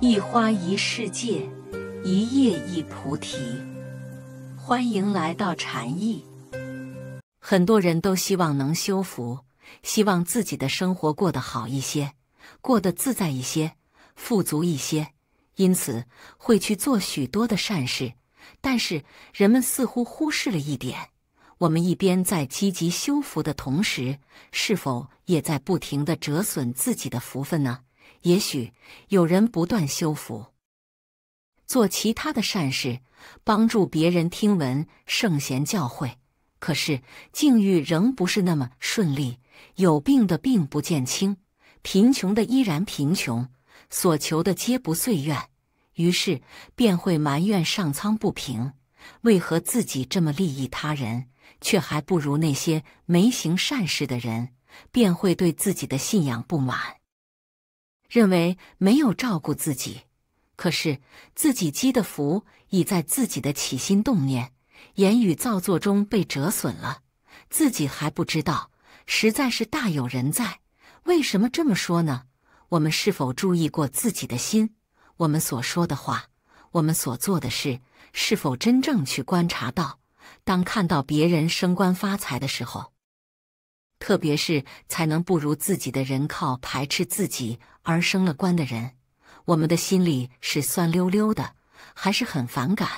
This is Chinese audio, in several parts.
一花一世界，一叶一菩提。欢迎来到禅意。很多人都希望能修福，希望自己的生活过得好一些，过得自在一些，富足一些，因此会去做许多的善事。但是，人们似乎忽视了一点：我们一边在积极修福的同时，是否也在不停的折损自己的福分呢？也许有人不断修复，做其他的善事，帮助别人听闻圣贤教诲，可是境遇仍不是那么顺利。有病的病不见轻，贫穷的依然贫穷，所求的皆不遂愿，于是便会埋怨上苍不平，为何自己这么利益他人，却还不如那些没行善事的人？便会对自己的信仰不满。认为没有照顾自己，可是自己积的福已在自己的起心动念、言语造作中被折损了，自己还不知道，实在是大有人在。为什么这么说呢？我们是否注意过自己的心？我们所说的话，我们所做的事，是否真正去观察到？当看到别人升官发财的时候？特别是才能不如自己的人，靠排斥自己而升了官的人，我们的心里是酸溜溜的，还是很反感？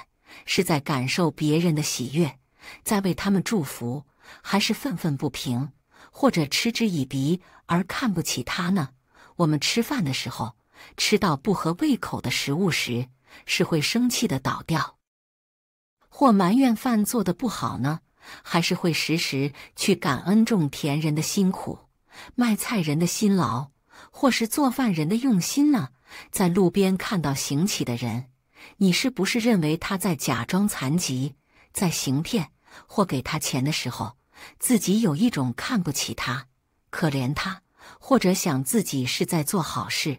是在感受别人的喜悦，在为他们祝福，还是愤愤不平，或者嗤之以鼻而看不起他呢？我们吃饭的时候，吃到不合胃口的食物时，是会生气的倒掉，或埋怨饭做的不好呢？还是会时时去感恩种田人的辛苦，卖菜人的辛劳，或是做饭人的用心呢？在路边看到行乞的人，你是不是认为他在假装残疾，在行骗？或给他钱的时候，自己有一种看不起他、可怜他，或者想自己是在做好事，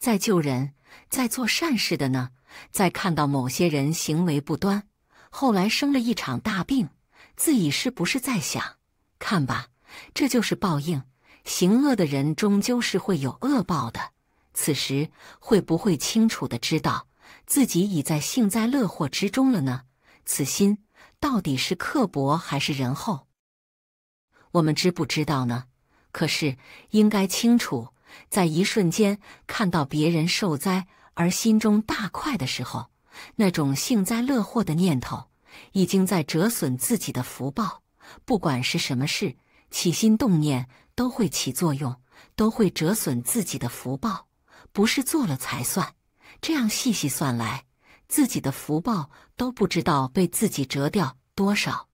在救人，在做善事的呢？在看到某些人行为不端。后来生了一场大病，自己是不是在想：看吧，这就是报应，行恶的人终究是会有恶报的。此时会不会清楚的知道自己已在幸灾乐祸之中了呢？此心到底是刻薄还是仁厚？我们知不知道呢？可是应该清楚，在一瞬间看到别人受灾而心中大快的时候。那种幸灾乐祸的念头，已经在折损自己的福报。不管是什么事，起心动念都会起作用，都会折损自己的福报。不是做了才算，这样细细算来，自己的福报都不知道被自己折掉多少，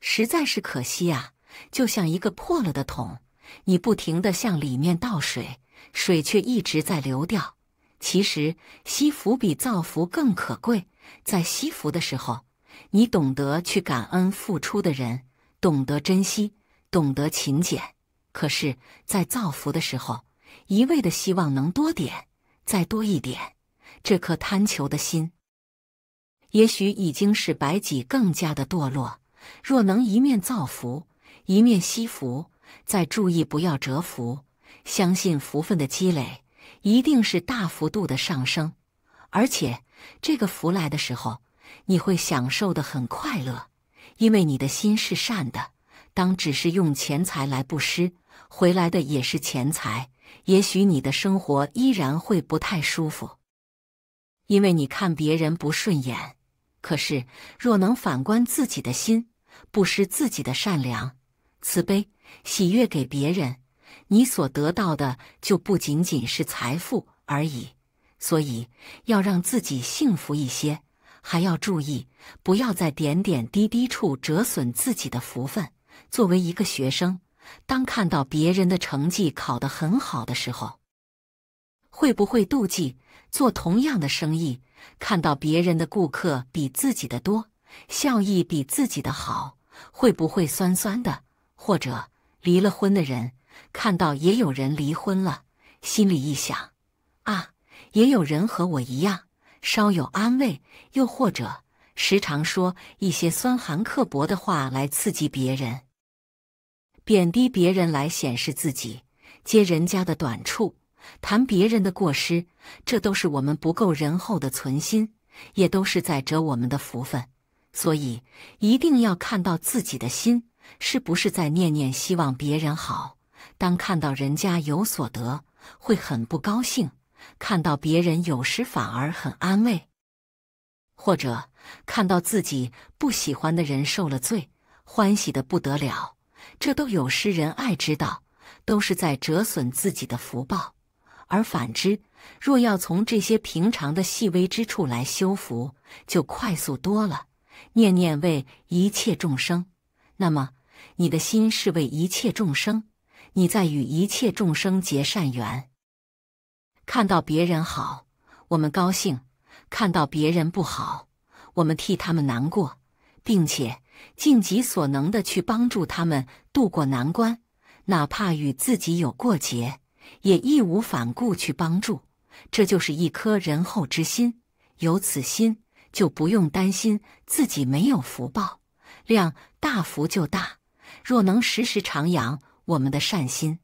实在是可惜啊！就像一个破了的桶，你不停地向里面倒水，水却一直在流掉。其实惜福比造福更可贵。在惜福的时候，你懂得去感恩付出的人，懂得珍惜，懂得勤俭。可是，在造福的时候，一味的希望能多点，再多一点，这颗贪求的心，也许已经使白己更加的堕落。若能一面造福，一面惜福，再注意不要折福，相信福分的积累。一定是大幅度的上升，而且这个福来的时候，你会享受的很快乐，因为你的心是善的。当只是用钱财来布施，回来的也是钱财，也许你的生活依然会不太舒服，因为你看别人不顺眼。可是若能反观自己的心，布施自己的善良、慈悲、喜悦给别人。你所得到的就不仅仅是财富而已，所以要让自己幸福一些，还要注意不要在点点滴滴处折损自己的福分。作为一个学生，当看到别人的成绩考得很好的时候，会不会妒忌？做同样的生意，看到别人的顾客比自己的多，效益比自己的好，会不会酸酸的？或者离了婚的人？看到也有人离婚了，心里一想，啊，也有人和我一样，稍有安慰，又或者时常说一些酸寒刻薄的话来刺激别人，贬低别人来显示自己，揭人家的短处，谈别人的过失，这都是我们不够仁厚的存心，也都是在折我们的福分。所以一定要看到自己的心是不是在念念希望别人好。当看到人家有所得，会很不高兴；看到别人有时反而很安慰，或者看到自己不喜欢的人受了罪，欢喜的不得了，这都有失仁爱之道，都是在折损自己的福报。而反之，若要从这些平常的细微之处来修福，就快速多了。念念为一切众生，那么你的心是为一切众生。你在与一切众生结善缘，看到别人好，我们高兴；看到别人不好，我们替他们难过，并且尽己所能的去帮助他们渡过难关，哪怕与自己有过节，也义无反顾去帮助。这就是一颗仁厚之心。有此心，就不用担心自己没有福报，量大福就大。若能时时常徉。我们的善心，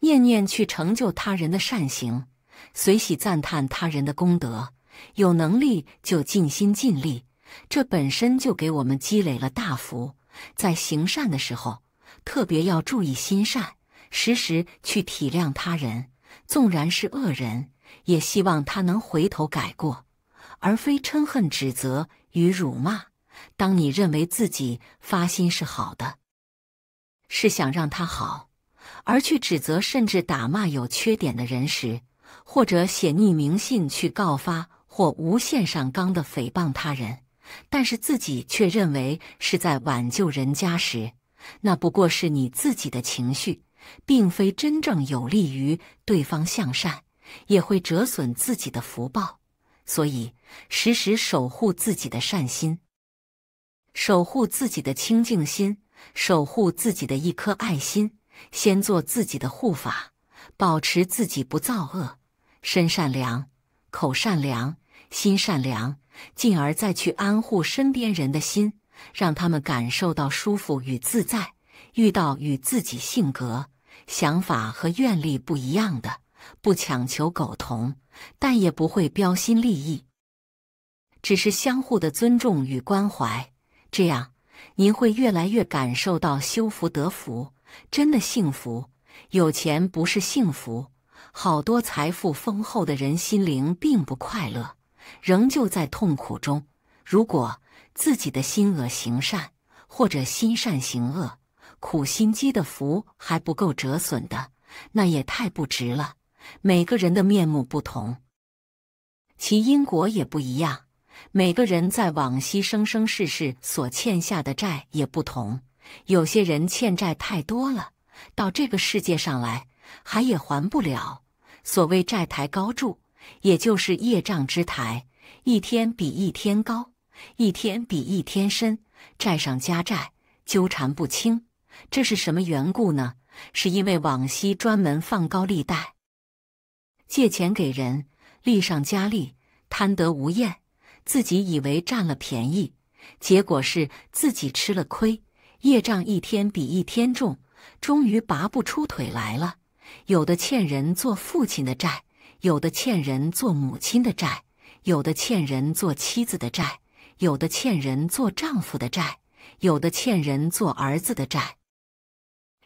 念念去成就他人的善行，随喜赞叹他人的功德，有能力就尽心尽力，这本身就给我们积累了大福。在行善的时候，特别要注意心善，时时去体谅他人，纵然是恶人，也希望他能回头改过，而非嗔恨、指责与辱骂。当你认为自己发心是好的。是想让他好，而去指责甚至打骂有缺点的人时，或者写匿名信去告发或无限上纲的诽谤他人，但是自己却认为是在挽救人家时，那不过是你自己的情绪，并非真正有利于对方向善，也会折损自己的福报。所以，时时守护自己的善心，守护自己的清净心。守护自己的一颗爱心，先做自己的护法，保持自己不造恶，身善良，口善良，心善良，进而再去安护身边人的心，让他们感受到舒服与自在。遇到与自己性格、想法和愿力不一样的，不强求苟同，但也不会标新立异，只是相互的尊重与关怀。这样。您会越来越感受到修福得福，真的幸福。有钱不是幸福，好多财富丰厚的人心灵并不快乐，仍旧在痛苦中。如果自己的心恶行善，或者心善行恶，苦心积的福还不够折损的，那也太不值了。每个人的面目不同，其因果也不一样。每个人在往昔生生世世所欠下的债也不同，有些人欠债太多了，到这个世界上来还也还不了。所谓债台高筑，也就是业障之台，一天比一天高，一天比一天深，债上加债，纠缠不清。这是什么缘故呢？是因为往昔专门放高利贷，借钱给人，利上加利，贪得无厌。自己以为占了便宜，结果是自己吃了亏，业障一天比一天重，终于拔不出腿来了。有的欠人做父亲的债，有的欠人做母亲的债，有的欠人做妻子的债，有的欠人做丈夫的债，有的欠人做儿子的债，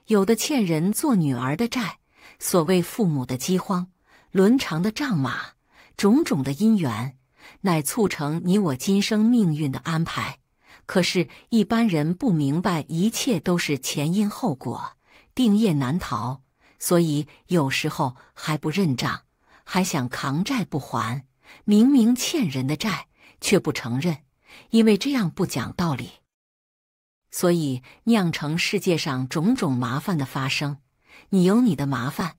有的欠人做女儿的债。所谓父母的饥荒，伦常的账马，种种的因缘。乃促成你我今生命运的安排，可是，一般人不明白，一切都是前因后果，定业难逃，所以有时候还不认账，还想扛债不还，明明欠人的债却不承认，因为这样不讲道理，所以酿成世界上种种麻烦的发生。你有你的麻烦，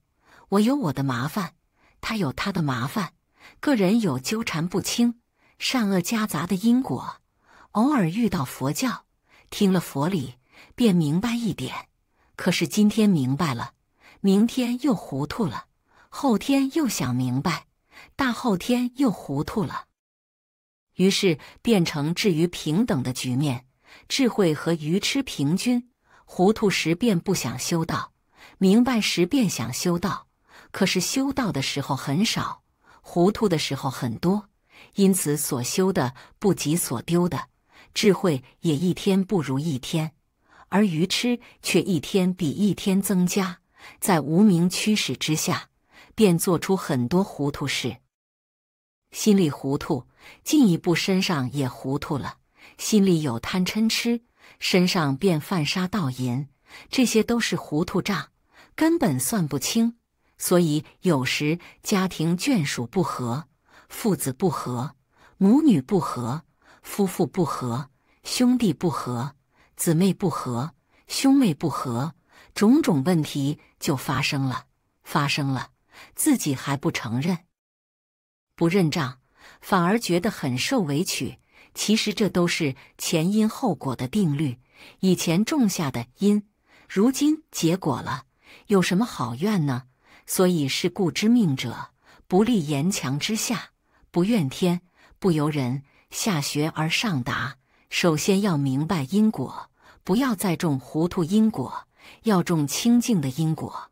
我有我的麻烦，他有他的麻烦。个人有纠缠不清、善恶夹杂的因果，偶尔遇到佛教，听了佛理便明白一点。可是今天明白了，明天又糊涂了，后天又想明白，大后天又糊涂了。于是变成至于平等的局面，智慧和愚痴平均。糊涂时便不想修道，明白时便想修道，可是修道的时候很少。糊涂的时候很多，因此所修的不及所丢的，智慧也一天不如一天，而愚痴却一天比一天增加。在无名驱使之下，便做出很多糊涂事，心里糊涂，进一步身上也糊涂了。心里有贪嗔痴，身上便犯杀盗淫，这些都是糊涂账，根本算不清。所以，有时家庭眷属不和，父子不和，母女不和，夫妇不和，兄弟不和，姊妹不和，兄妹不和，种种问题就发生了，发生了，自己还不承认，不认账，反而觉得很受委屈。其实，这都是前因后果的定律，以前种下的因，如今结果了，有什么好怨呢？所以，是故知命者不立言强之下，不怨天不由人，下学而上达。首先要明白因果，不要再种糊涂因果，要种清净的因果。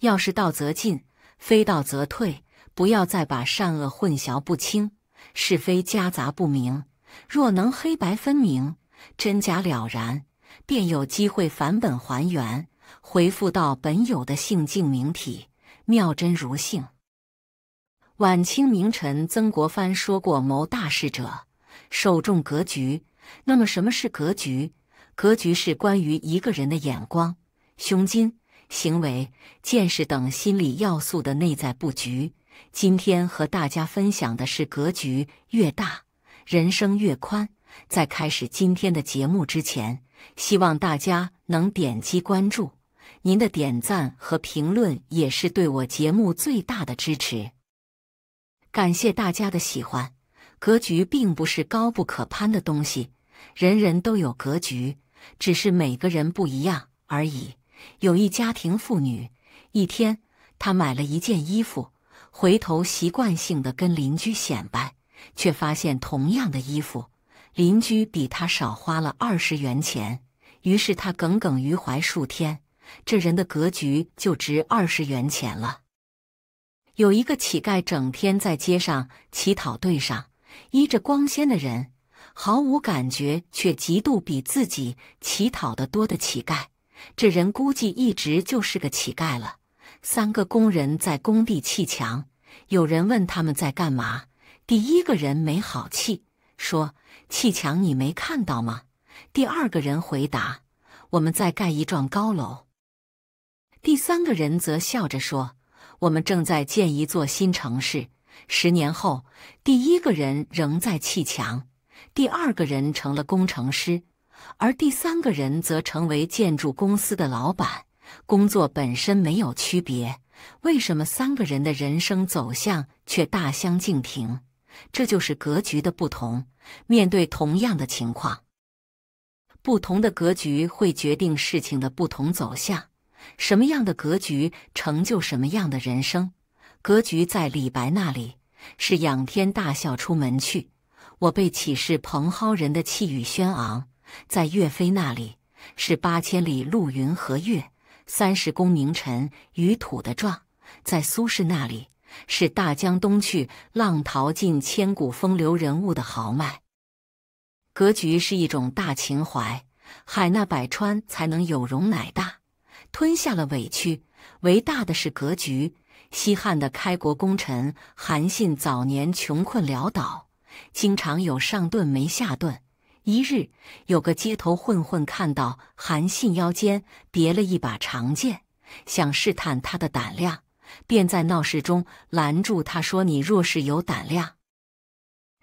要是道则进，非道则退。不要再把善恶混淆不清，是非夹杂不明。若能黑白分明，真假了然，便有机会返本还原。回复到本有的性净明体，妙真如性。晚清名臣曾国藩说过：“谋大事者，受众格局。”那么，什么是格局？格局是关于一个人的眼光、胸襟、行为、见识等心理要素的内在布局。今天和大家分享的是：格局越大，人生越宽。在开始今天的节目之前，希望大家能点击关注。您的点赞和评论也是对我节目最大的支持，感谢大家的喜欢。格局并不是高不可攀的东西，人人都有格局，只是每个人不一样而已。有一家庭妇女，一天她买了一件衣服，回头习惯性的跟邻居显摆，却发现同样的衣服，邻居比她少花了二十元钱。于是她耿耿于怀数天。这人的格局就值二十元钱了。有一个乞丐整天在街上乞讨，对上依着光鲜的人毫无感觉，却极度比自己乞讨的多的乞丐，这人估计一直就是个乞丐了。三个工人在工地砌墙，有人问他们在干嘛，第一个人没好气说：“砌墙，你没看到吗？”第二个人回答：“我们在盖一幢高楼。”第三个人则笑着说：“我们正在建一座新城市。十年后，第一个人仍在砌墙，第二个人成了工程师，而第三个人则成为建筑公司的老板。工作本身没有区别，为什么三个人的人生走向却大相径庭？这就是格局的不同。面对同样的情况，不同的格局会决定事情的不同走向。”什么样的格局成就什么样的人生？格局在李白那里是“仰天大笑出门去，我辈岂是蓬蒿人”的气宇轩昂；在岳飞那里是“八千里路云和月，三十功名尘与土”的壮；在苏轼那里是“大江东去，浪淘尽，千古风流人物”的豪迈。格局是一种大情怀，海纳百川，才能有容乃大。吞下了委屈，为大的是格局。西汉的开国功臣韩信早年穷困潦倒，经常有上顿没下顿。一日，有个街头混混看到韩信腰间别了一把长剑，想试探他的胆量，便在闹市中拦住他说：“你若是有胆量，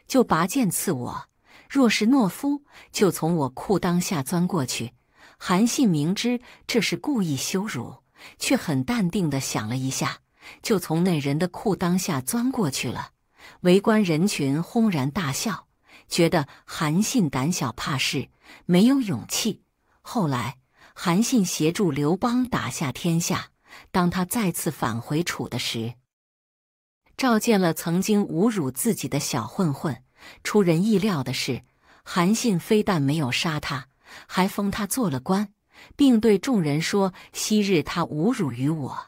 就拔剑刺我；若是懦夫，就从我裤裆下钻过去。”韩信明知这是故意羞辱，却很淡定的想了一下，就从那人的裤裆下钻过去了。围观人群轰然大笑，觉得韩信胆小怕事，没有勇气。后来，韩信协助刘邦打下天下，当他再次返回楚的时，召见了曾经侮辱自己的小混混。出人意料的是，韩信非但没有杀他。还封他做了官，并对众人说：“昔日他侮辱于我，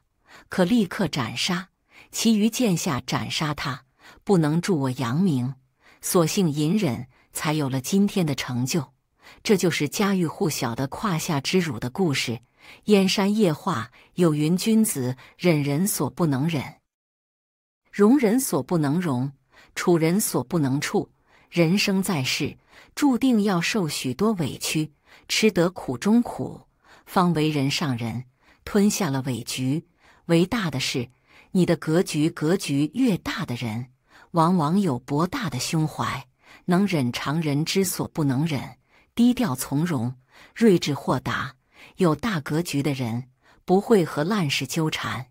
可立刻斩杀；其余剑下斩杀他，不能助我扬名，索性隐忍，才有了今天的成就。”这就是家喻户晓的“胯下之辱”的故事。燕山夜话有云：“君子忍人所不能忍，容人所不能容，处人所不能处。”人生在世。注定要受许多委屈，吃得苦中苦，方为人上人。吞下了委屈，为大的事。你的格局，格局越大的人，往往有博大的胸怀，能忍常人之所不能忍，低调从容，睿智豁达。有大格局的人，不会和烂事纠缠。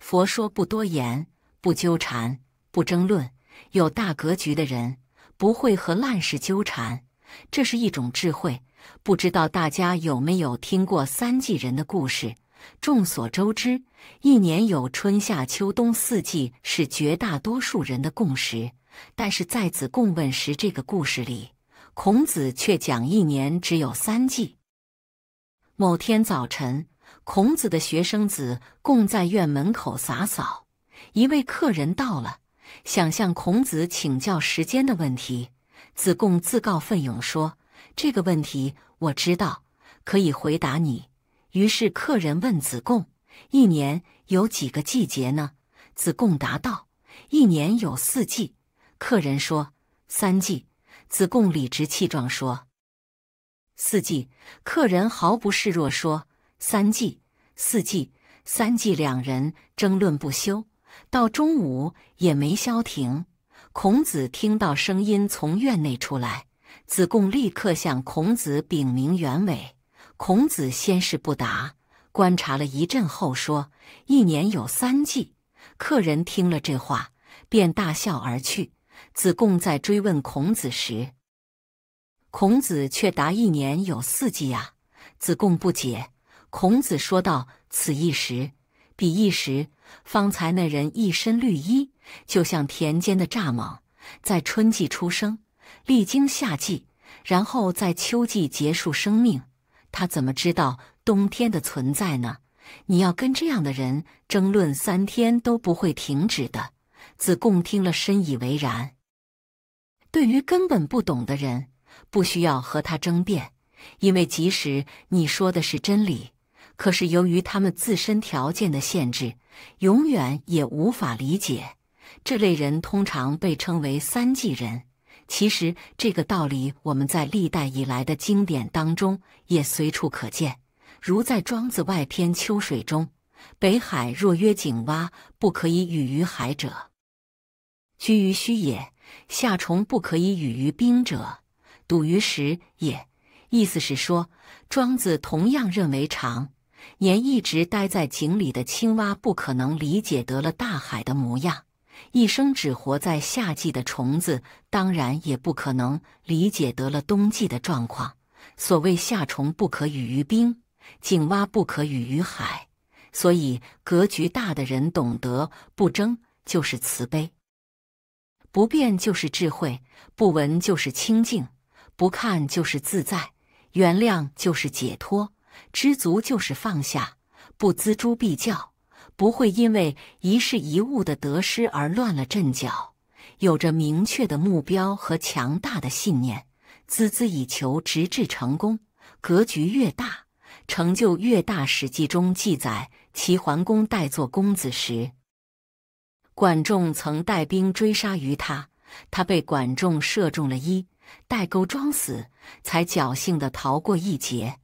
佛说不多言，不纠缠，不争论。有大格局的人。不会和烂事纠缠，这是一种智慧。不知道大家有没有听过三季人的故事？众所周知，一年有春夏秋冬四季是绝大多数人的共识。但是在子贡问时，这个故事里，孔子却讲一年只有三季。某天早晨，孔子的学生子贡在院门口洒扫，一位客人到了。想向孔子请教时间的问题，子贡自告奋勇说：“这个问题我知道，可以回答你。”于是客人问子贡：“一年有几个季节呢？”子贡答道：“一年有四季。”客人说：“三季。”子贡理直气壮说：“四季。”客人毫不示弱说：“三季，四季，三季。”两人争论不休。到中午也没消停。孔子听到声音从院内出来，子贡立刻向孔子禀明原委。孔子先是不答，观察了一阵后说：“一年有三季。”客人听了这话，便大笑而去。子贡在追问孔子时，孔子却答：“一年有四季呀。”子贡不解，孔子说道：“此一时，彼一时。”方才那人一身绿衣，就像田间的蚱蜢，在春季出生，历经夏季，然后在秋季结束生命。他怎么知道冬天的存在呢？你要跟这样的人争论三天都不会停止的。子贡听了深以为然。对于根本不懂的人，不需要和他争辩，因为即使你说的是真理，可是由于他们自身条件的限制。永远也无法理解。这类人通常被称为“三季人”。其实，这个道理我们在历代以来的经典当中也随处可见。如在《庄子外篇秋水》中，“北海若曰：‘井蛙不可以语于海者，居于虚也；夏虫不可以语于冰者，笃于时也。’”意思是说，庄子同样认为长年一直待在井里的青蛙不可能理解得了大海的模样，一生只活在夏季的虫子当然也不可能理解得了冬季的状况。所谓“夏虫不可语于冰，井蛙不可语于海”，所以格局大的人懂得不争就是慈悲，不变就是智慧，不闻就是清净，不看就是自在，原谅就是解脱。知足就是放下，不锱铢必较，不会因为一事一物的得失而乱了阵脚，有着明确的目标和强大的信念，孜孜以求，直至成功。格局越大，成就越大。《史记》中记载，齐桓公代做公子时，管仲曾带兵追杀于他，他被管仲射中了一，带钩装死，才侥幸的逃过一劫。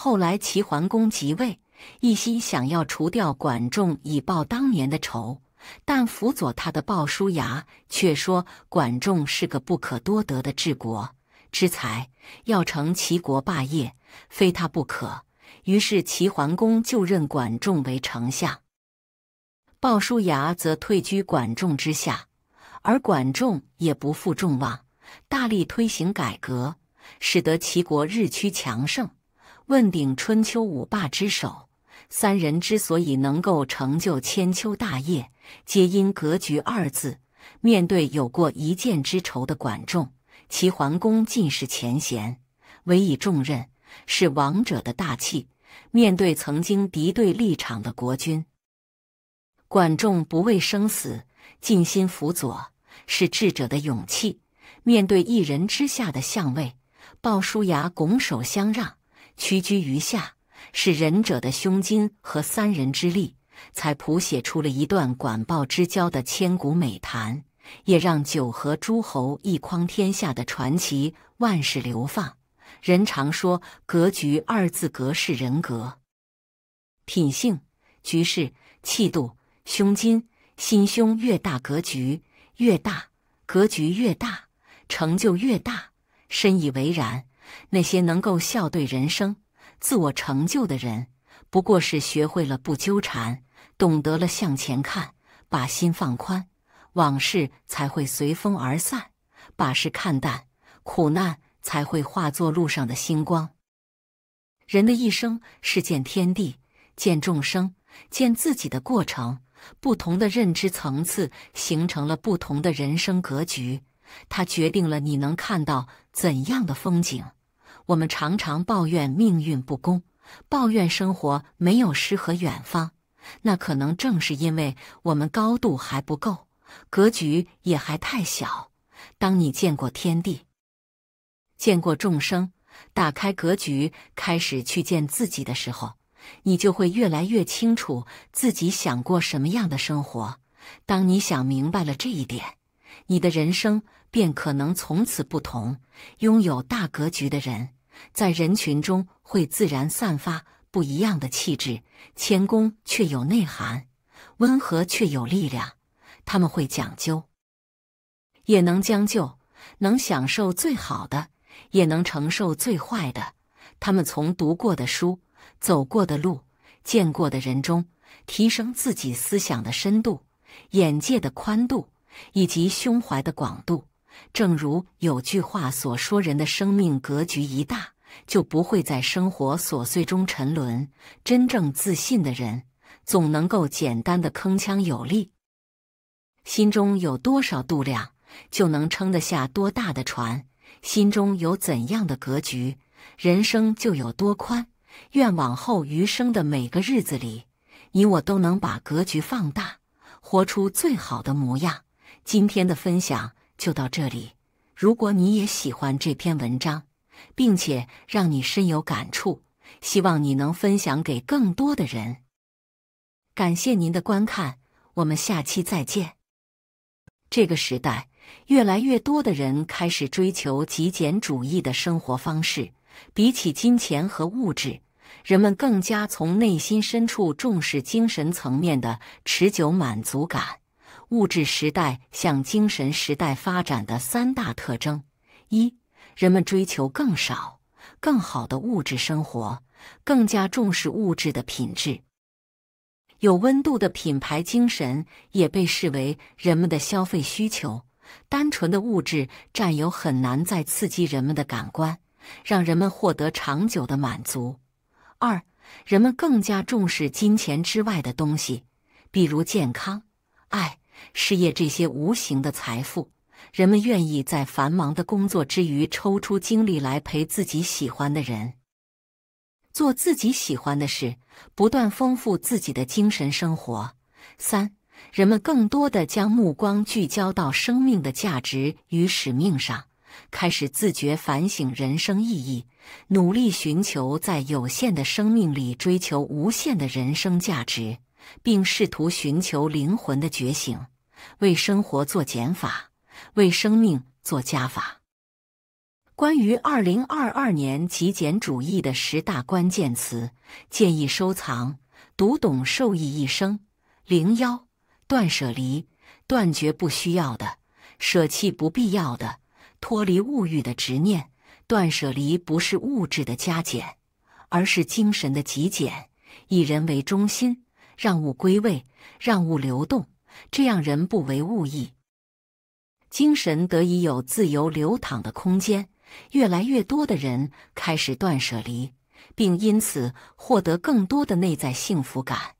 后来，齐桓公即位，一心想要除掉管仲以报当年的仇，但辅佐他的鲍叔牙却说：“管仲是个不可多得的治国之才，要成齐国霸业，非他不可。”于是，齐桓公就任管仲为丞相，鲍叔牙则退居管仲之下，而管仲也不负众望，大力推行改革，使得齐国日趋强盛。问鼎春秋五霸之首，三人之所以能够成就千秋大业，皆因“格局”二字。面对有过一箭之仇的管仲，齐桓公尽释前嫌，委以重任，是王者的大气；面对曾经敌对立场的国君，管仲不畏生死，尽心辅佐，是智者的勇气；面对一人之下的相位，鲍叔牙拱手相让。屈居于下，是仁者的胸襟和三人之力，才谱写出了一段管鲍之交的千古美谈，也让九合诸侯一匡天下的传奇万世流放。人常说“格局”二字，格是人格、品性、局势、气度、胸襟、心胸越大，格局越大，格局越大，成就越大。深以为然。那些能够笑对人生、自我成就的人，不过是学会了不纠缠，懂得了向前看，把心放宽，往事才会随风而散；把事看淡，苦难才会化作路上的星光。人的一生是见天地、见众生、见自己的过程。不同的认知层次，形成了不同的人生格局，它决定了你能看到怎样的风景。我们常常抱怨命运不公，抱怨生活没有诗和远方，那可能正是因为我们高度还不够，格局也还太小。当你见过天地，见过众生，打开格局，开始去见自己的时候，你就会越来越清楚自己想过什么样的生活。当你想明白了这一点，你的人生便可能从此不同。拥有大格局的人。在人群中会自然散发不一样的气质，谦恭却有内涵，温和却有力量。他们会讲究，也能将就，能享受最好的，也能承受最坏的。他们从读过的书、走过的路、见过的人中，提升自己思想的深度、眼界的宽度以及胸怀的广度。正如有句话所说：“人的生命格局一大，就不会在生活琐碎中沉沦。真正自信的人，总能够简单的铿锵有力。心中有多少度量，就能撑得下多大的船；心中有怎样的格局，人生就有多宽。”愿往后余生的每个日子里，你我都能把格局放大，活出最好的模样。今天的分享。就到这里。如果你也喜欢这篇文章，并且让你深有感触，希望你能分享给更多的人。感谢您的观看，我们下期再见。这个时代，越来越多的人开始追求极简主义的生活方式。比起金钱和物质，人们更加从内心深处重视精神层面的持久满足感。物质时代向精神时代发展的三大特征：一、人们追求更少、更好的物质生活，更加重视物质的品质；有温度的品牌精神也被视为人们的消费需求。单纯的物质占有很难再刺激人们的感官，让人们获得长久的满足。二、人们更加重视金钱之外的东西，比如健康、爱。事业这些无形的财富，人们愿意在繁忙的工作之余抽出精力来陪自己喜欢的人，做自己喜欢的事，不断丰富自己的精神生活。三，人们更多的将目光聚焦到生命的价值与使命上，开始自觉反省人生意义，努力寻求在有限的生命里追求无限的人生价值。并试图寻求灵魂的觉醒，为生活做减法，为生命做加法。关于二零二二年极简主义的十大关键词，建议收藏，读懂受益一生。零幺，断舍离，断绝不需要的，舍弃不必要的，脱离物欲的执念。断舍离不是物质的加减，而是精神的极简，以人为中心。让物归位，让物流动，这样人不为物役，精神得以有自由流淌的空间。越来越多的人开始断舍离，并因此获得更多的内在幸福感。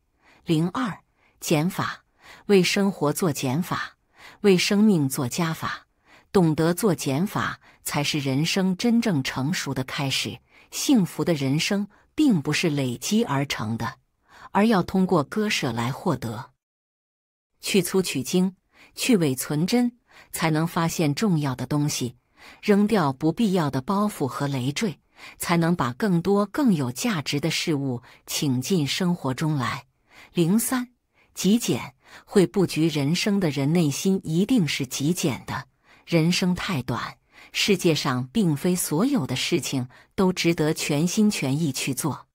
零二减法，为生活做减法，为生命做加法。懂得做减法，才是人生真正成熟的开始。幸福的人生，并不是累积而成的。而要通过割舍来获得，去粗取精，去伪存真，才能发现重要的东西；扔掉不必要的包袱和累赘，才能把更多更有价值的事物请进生活中来。零三极简会布局人生的人，内心一定是极简的。人生太短，世界上并非所有的事情都值得全心全意去做。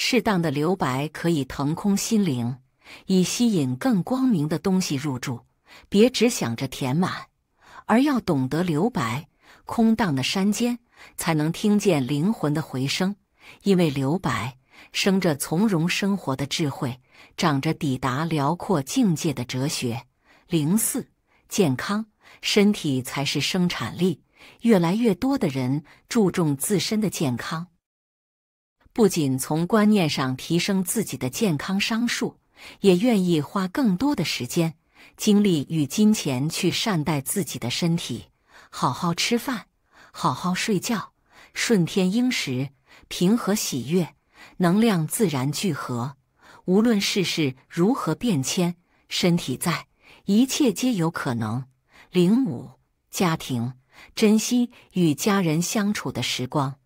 适当的留白可以腾空心灵，以吸引更光明的东西入住。别只想着填满，而要懂得留白。空荡的山间才能听见灵魂的回声，因为留白生着从容生活的智慧，长着抵达辽阔境界的哲学。零四健康，身体才是生产力。越来越多的人注重自身的健康。不仅从观念上提升自己的健康商数，也愿意花更多的时间、精力与金钱去善待自己的身体，好好吃饭，好好睡觉，顺天应时，平和喜悦，能量自然聚合。无论世事如何变迁，身体在，一切皆有可能。零五家庭，珍惜与家人相处的时光。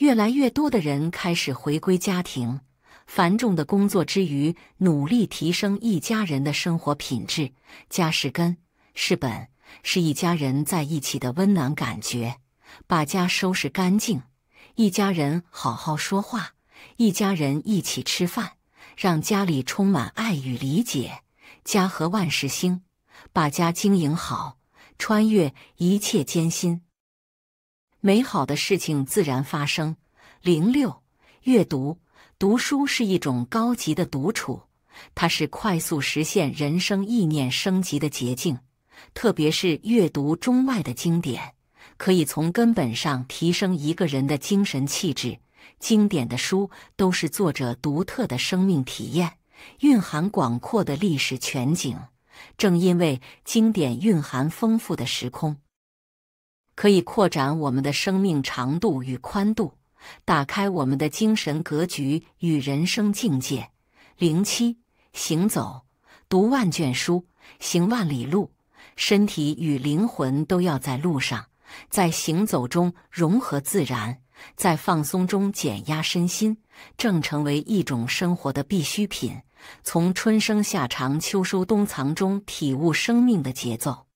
越来越多的人开始回归家庭，繁重的工作之余，努力提升一家人的生活品质。家是根，是本，是一家人在一起的温暖感觉。把家收拾干净，一家人好好说话，一家人一起吃饭，让家里充满爱与理解。家和万事兴，把家经营好，穿越一切艰辛。美好的事情自然发生。零六阅读，读书是一种高级的独处，它是快速实现人生意念升级的捷径。特别是阅读中外的经典，可以从根本上提升一个人的精神气质。经典的书都是作者独特的生命体验，蕴含广阔的历史全景。正因为经典蕴含丰富的时空。可以扩展我们的生命长度与宽度，打开我们的精神格局与人生境界。零七行走，读万卷书，行万里路，身体与灵魂都要在路上。在行走中融合自然，在放松中减压身心，正成为一种生活的必需品。从春生夏长秋收冬藏中体悟生命的节奏，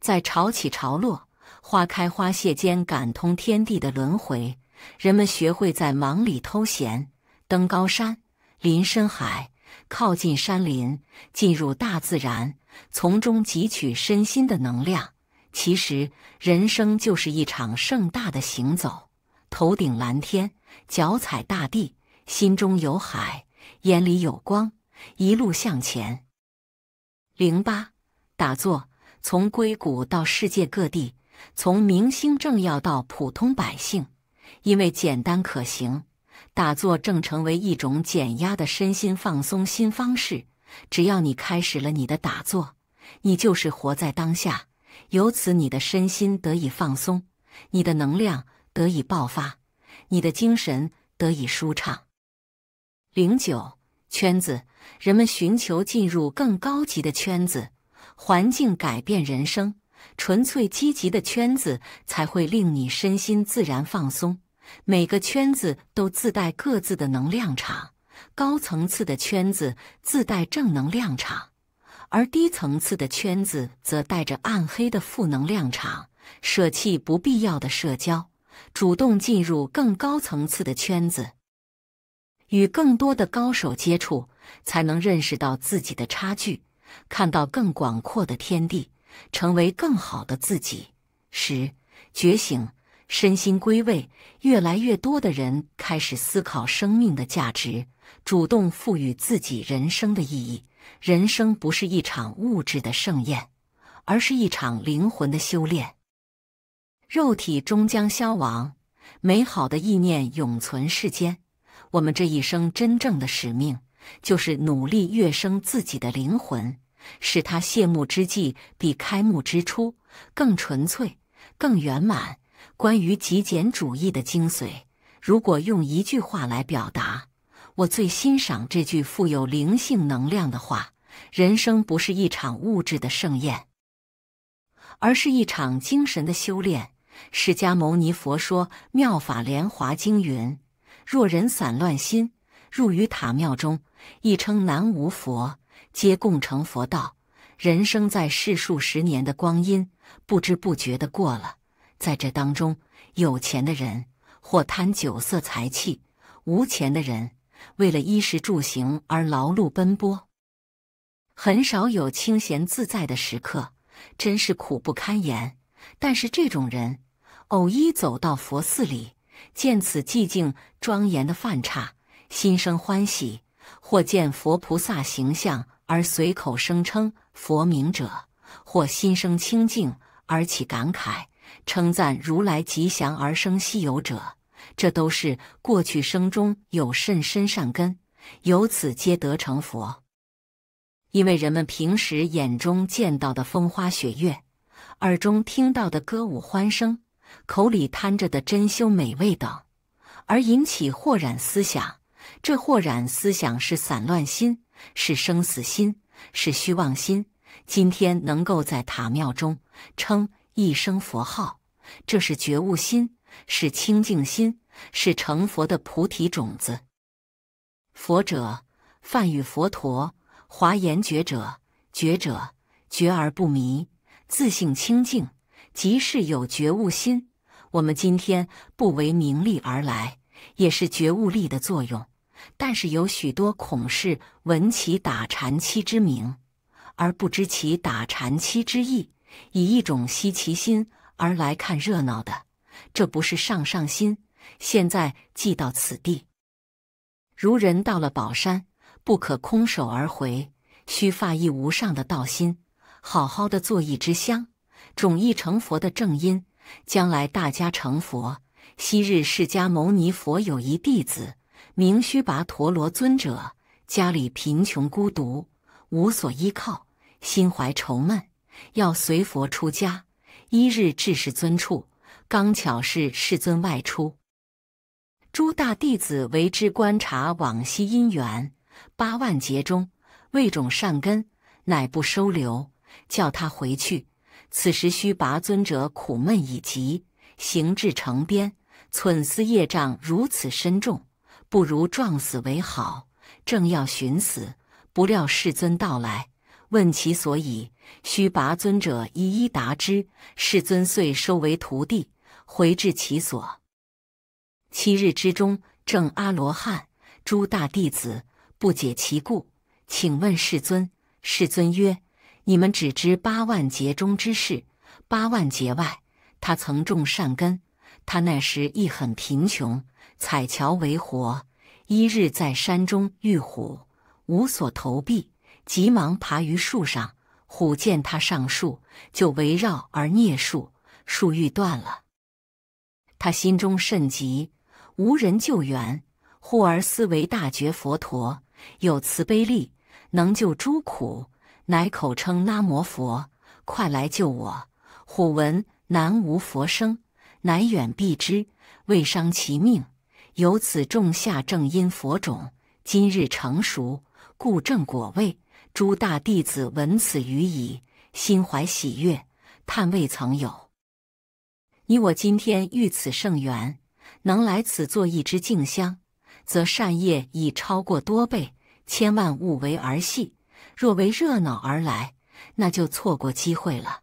在潮起潮落。花开花谢间，感通天地的轮回。人们学会在忙里偷闲，登高山，临深海，靠近山林，进入大自然，从中汲取身心的能量。其实，人生就是一场盛大的行走，头顶蓝天，脚踩大地，心中有海，眼里有光，一路向前。零八打坐，从硅谷到世界各地。从明星、政要到普通百姓，因为简单可行，打坐正成为一种减压的身心放松新方式。只要你开始了你的打坐，你就是活在当下，由此你的身心得以放松，你的能量得以爆发，你的精神得以舒畅。零九圈子，人们寻求进入更高级的圈子，环境改变人生。纯粹积极的圈子才会令你身心自然放松。每个圈子都自带各自的能量场，高层次的圈子自带正能量场，而低层次的圈子则带着暗黑的负能量场。舍弃不必要的社交，主动进入更高层次的圈子，与更多的高手接触，才能认识到自己的差距，看到更广阔的天地。成为更好的自己。十觉醒身心归位，越来越多的人开始思考生命的价值，主动赋予自己人生的意义。人生不是一场物质的盛宴，而是一场灵魂的修炼。肉体终将消亡，美好的意念永存世间。我们这一生真正的使命，就是努力跃升自己的灵魂。使他谢幕之际比开幕之初更纯粹、更圆满。关于极简主义的精髓，如果用一句话来表达，我最欣赏这句富有灵性能量的话：“人生不是一场物质的盛宴，而是一场精神的修炼。”释迦牟尼佛说，《妙法莲华经》云：“若人散乱心，入于塔庙中，亦称南无佛。”皆共成佛道。人生在世数十年的光阴，不知不觉的过了。在这当中，有钱的人或贪酒色财气，无钱的人为了衣食住行而劳碌奔波，很少有清闲自在的时刻，真是苦不堪言。但是这种人，偶一走到佛寺里，见此寂静庄严的饭刹，心生欢喜；或见佛菩萨形象，而随口声称佛名者，或心生清净而起感慨，称赞如来吉祥而生希有者，这都是过去生中有甚深善根，由此皆得成佛。因为人们平时眼中见到的风花雪月，耳中听到的歌舞欢声，口里贪着的珍馐美味等，而引起豁然思想。这豁然思想是散乱心。是生死心，是虚妄心。今天能够在塔庙中称一声佛号，这是觉悟心，是清净心，是成佛的菩提种子。佛者，梵语佛陀。华严觉者，觉者觉而不迷，自性清净，即是有觉悟心。我们今天不为名利而来，也是觉悟力的作用。但是有许多孔氏闻其打禅期之名，而不知其打禅期之意，以一种稀奇心而来看热闹的，这不是上上心。现在既到此地，如人到了宝山，不可空手而回，须发一无上的道心，好好的做一支香，种一成佛的正因，将来大家成佛。昔日释迦牟尼佛有一弟子。名须跋陀罗尊者家里贫穷孤独无所依靠心怀愁闷要随佛出家一日至世尊处刚巧是世尊外出诸大弟子为之观察往昔因缘八万劫中未种善根乃不收留叫他回去此时须跋尊者苦闷已极行至城边忖思业障如此深重。不如撞死为好。正要寻死，不料世尊到来，问其所以，须拔尊者一一答之。世尊遂收为徒弟，回至其所。七日之中，正阿罗汉诸大弟子不解其故，请问世尊。世尊曰：“你们只知八万劫中之事，八万劫外，他曾种善根，他那时亦很贫穷。”彩桥为活，一日在山中遇虎，无所投避，急忙爬于树上。虎见他上树，就围绕而啮树，树欲断了。他心中甚急，无人救援。忽而思维大觉佛陀有慈悲力，能救诸苦，乃口称“拉摩佛，快来救我！”虎闻南无佛声，乃远避之，未伤其命。由此种下正因佛种，今日成熟，故正果位。诸大弟子闻此语已，心怀喜悦，叹未曾有。你我今天遇此圣缘，能来此做一支静香，则善业已超过多倍。千万勿为儿戏，若为热闹而来，那就错过机会了。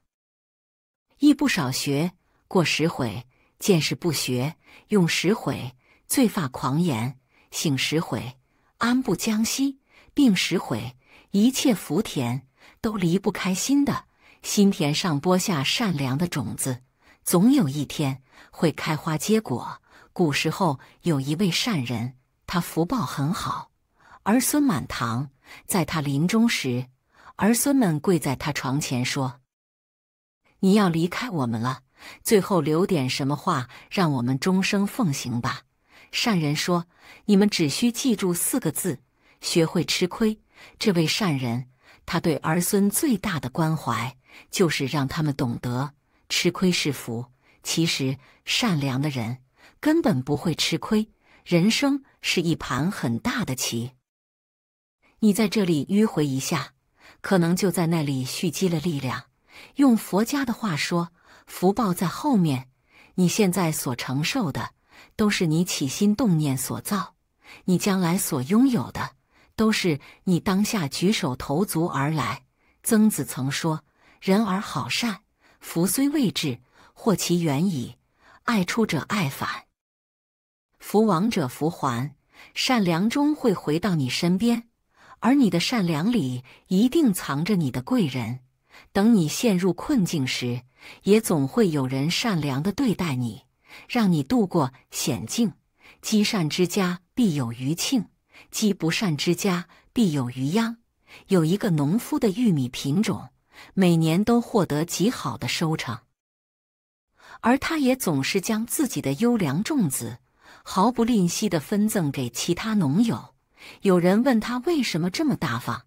亦不少学，过时悔；见识不学，用时悔。醉发狂言，醒时悔；安步江西，病时悔。一切福田都离不开心的，心田上播下善良的种子，总有一天会开花结果。古时候有一位善人，他福报很好，儿孙满堂。在他临终时，儿孙们跪在他床前说：“你要离开我们了，最后留点什么话，让我们终生奉行吧。”善人说：“你们只需记住四个字，学会吃亏。”这位善人，他对儿孙最大的关怀，就是让他们懂得吃亏是福。其实，善良的人根本不会吃亏。人生是一盘很大的棋，你在这里迂回一下，可能就在那里蓄积了力量。用佛家的话说，福报在后面。你现在所承受的。都是你起心动念所造，你将来所拥有的，都是你当下举手投足而来。曾子曾说：“人而好善，福虽未至，祸其远矣。”爱出者爱返，福往者福还。善良终会回到你身边，而你的善良里一定藏着你的贵人。等你陷入困境时，也总会有人善良的对待你。让你度过险境。积善之家必有余庆，积不善之家必有余殃。有一个农夫的玉米品种，每年都获得极好的收成，而他也总是将自己的优良种子毫不吝惜地分赠给其他农友。有人问他为什么这么大方，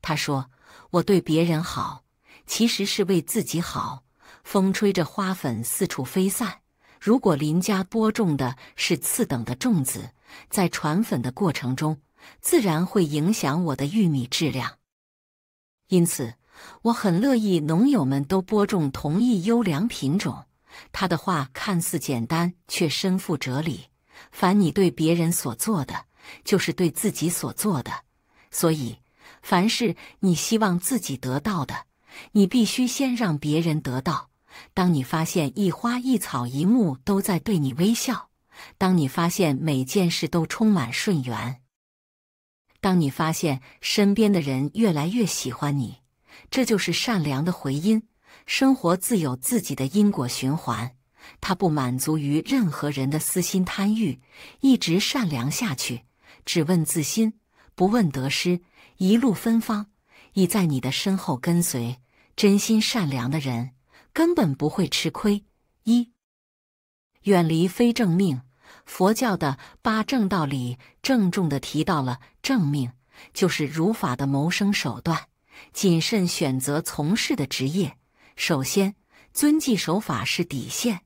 他说：“我对别人好，其实是为自己好。”风吹着花粉四处飞散。如果邻家播种的是次等的种子，在传粉的过程中，自然会影响我的玉米质量。因此，我很乐意农友们都播种同一优良品种。他的话看似简单，却深负哲理：凡你对别人所做的，就是对自己所做的。所以，凡是你希望自己得到的，你必须先让别人得到。当你发现一花一草一木都在对你微笑，当你发现每件事都充满顺缘，当你发现身边的人越来越喜欢你，这就是善良的回音。生活自有自己的因果循环，它不满足于任何人的私心贪欲，一直善良下去，只问自心，不问得失，一路芬芳已在你的身后跟随。真心善良的人。根本不会吃亏。一，远离非正命。佛教的八正道里郑重的提到了正命，就是如法的谋生手段。谨慎选择从事的职业，首先遵纪守法是底线，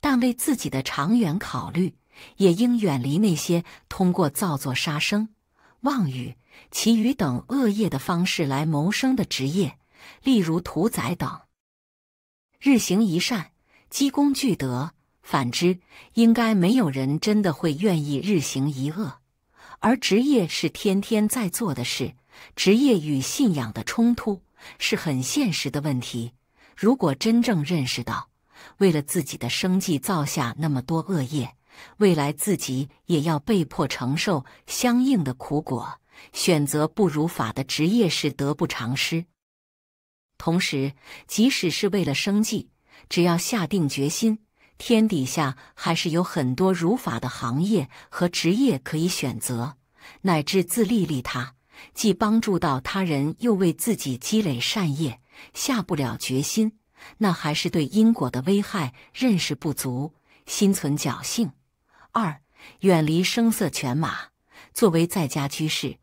但为自己的长远考虑，也应远离那些通过造作杀生、妄语、其余等恶业的方式来谋生的职业，例如屠宰等。日行一善，积功聚德。反之，应该没有人真的会愿意日行一恶。而职业是天天在做的事，职业与信仰的冲突是很现实的问题。如果真正认识到，为了自己的生计造下那么多恶业，未来自己也要被迫承受相应的苦果，选择不如法的职业是得不偿失。同时，即使是为了生计，只要下定决心，天底下还是有很多如法的行业和职业可以选择，乃至自利利他，既帮助到他人，又为自己积累善业。下不了决心，那还是对因果的危害认识不足，心存侥幸。二，远离声色犬马，作为在家居士，